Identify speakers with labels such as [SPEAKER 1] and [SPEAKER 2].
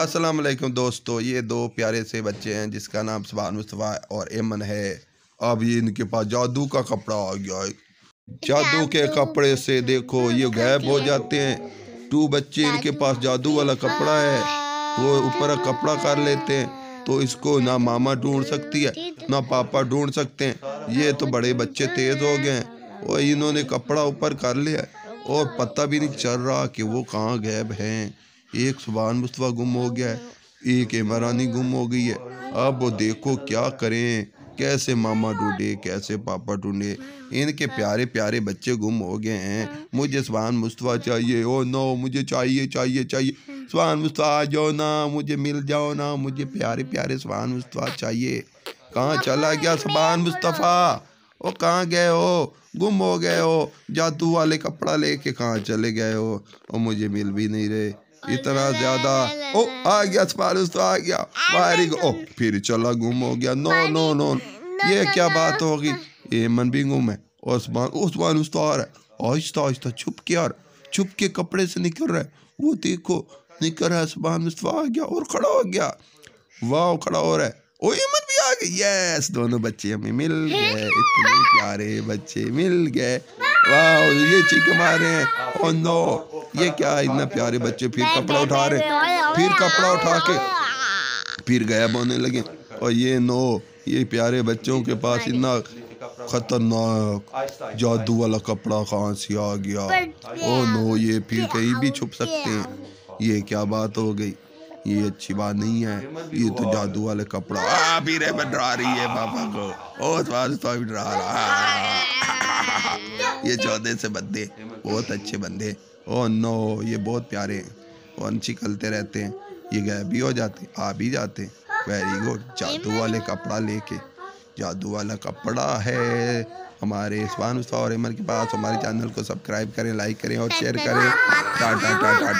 [SPEAKER 1] अस्सलाम वालेकुम दोस्तों ये दो प्यारे से बच्चे हैं जिसका नाम सुबहान मुस्तफ़ा और एमन है अब ये इनके पास जादू का कपड़ा आ गया है जादू के कपड़े से देखो ये गायब हो जाते हैं टू बच्चे इनके पास जादू वाला कपड़ा है वो ऊपर कपड़ा कर लेते हैं तो इसको ना मामा ढूंढ सकती है ना पापा ढूंढ सकते हैं ये तो बड़े बच्चे तेज़ हो गए हैं और इन्होंने कपड़ा ऊपर कर लिया और पता भी नहीं चल रहा कि वो कहाँ गायब हैं एक सुबहान मुस्तफ़ा गुम हो गया है एक इमरानी गुम हो गई है अब वो देखो क्या करें कैसे मामा ढूंढे कैसे पापा ढूंढे इनके प्यारे प्यारे बच्चे गुम हो गए हैं मुझे सुबहान मुस्तफ़ा चाहिए ओ नो मुझे चाहिए चाहिए चाहिए सुबहान मुस्तफ़ा आ जाओ ना मुझे मिल जाओ ना मुझे प्यारे प्यारे सुबहान मुस्तफ़ा चाहिए कहाँ चला गया सुबहान मुस्तफ़ा ओ कहाँ गए हो गुम हो गए हो जादू वाले कपड़ा लेके कहाँ चले गए हो और मुझे मिल भी नहीं रहे इतना ज्यादा ओ आ गया स्पारिस तो आ गया वायरी ओ फिर चला गुम हो गया नो नो नो ये क्या बात होगी एमन भी गुम है उस्मान उस्मान उस तो आ रहा है आहिस्ता आहिस्ता छुप के यार छुप के कपड़े से निकल रहा है वो देखो निकल रहा है सुबहान मुस्तफ़ा तो आ गया और खड़ा हो गया वाह खड़ा हो रहा है ओ इमन भी आ गई यस दोनों बच्चे हमें मिल गए इतने प्यारे बच्चे मिल गए वाह ये चीख मार रहे हैं ओ नो ये क्या है इतना प्यारे बच्चे फिर कपड़ा उठा रहे फिर कपड़ा उठा के फिर गायब होने लगे और ये नो ये प्यारे बच्चों के पास इतना खतरनाक जादू वाला कपड़ा कहाँ से आ गया ओ नो ये फिर कहीं भी छुप सकते हैं ये क्या बात हो गई ये अच्छी बात नहीं है ये तो जादू वाले कपड़ा आ, भी फिर डरा रही है पापा को ओ स्वास्थ्य डरा रहा ये चौदह से बंदे बहुत अच्छे बंदे ओ नो ये बहुत प्यारे हैं और निकलते रहते हैं ये गए भी हो जाते आ भी जाते वेरी गुड जादू वाले कपड़ा लेके जादू वाला कपड़ा है हमारे स्वान और अमर के पास हमारे चैनल को सब्सक्राइब करें लाइक करें और शेयर करें टाटा टाटा